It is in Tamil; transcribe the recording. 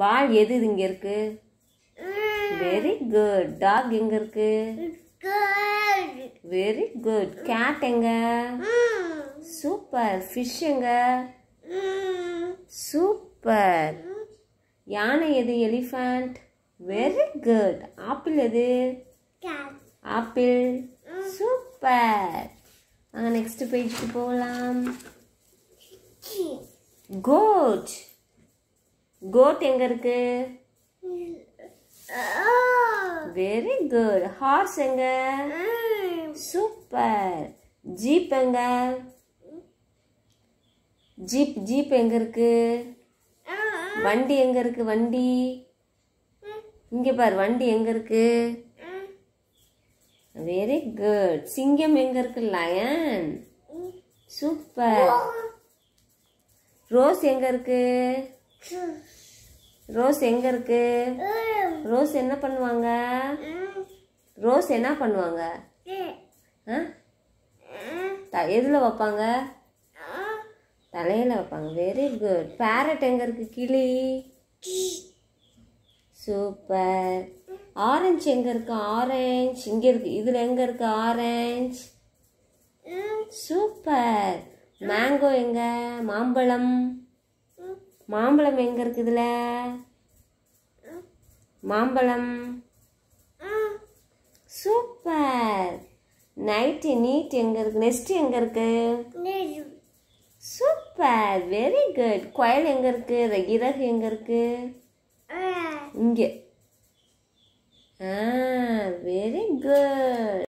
பால் எது இது இங்கே இருக்கு வெரி குட் டாக் எங்க இருக்கு வெரி குட் கேட் எங்க சூப்பர் ஃபிஷ் எங்க சூப்பர் யானை எது எலிஃபண்ட் வெரி குட் ஆப்பிள் எது ஆப்பிள் சூப்பர் நாங்கள் நெக்ஸ்ட் பேஜுக்கு போகலாம் கோட் கோட் எங்க இருக்கு வெரி குட் ஹார்ஸ் எங்க சூப்பர் mm. ஜீப் எங்க ஜீப் ஜீப் எங்க இருக்கு uh-uh. வண்டி எங்க இருக்கு வண்டி mm. இங்க பாரு வண்டி எங்க இருக்கு வெரி mm. குட் சிங்கம் எங்க இருக்கு லயன் சூப்பர் ரோஸ் எங்க இருக்கு ரோஸ் எங்க இருக்கு ரோஸ் என்ன பண்ணுவாங்க ரோஸ் என்ன பண்ணுவாங்க எதுல வைப்பாங்க தலையில வைப்பாங்க வெரி குட் பேரட் எங்க இருக்கு கிளி சூப்பர் ஆரஞ்சு எங்க இருக்கு ஆரஞ்சு இங்க இருக்கு இதுல எங்க இருக்கு ஆரஞ்சு சூப்பர் மேங்கோ எங்க மாம்பழம் மாம்பழம் எங்கே இருக்குதுல மாம்பழம் சூப்பர் நைட்டு நீட் எங்கே இருக்கு நெஸ்ட் எங்கே இருக்கு சூப்பர் வெரி குட் குயல் எங்கே இருக்கு ரகிரகு எங்கே இருக்கு இங்கே ஆ வெரி குட்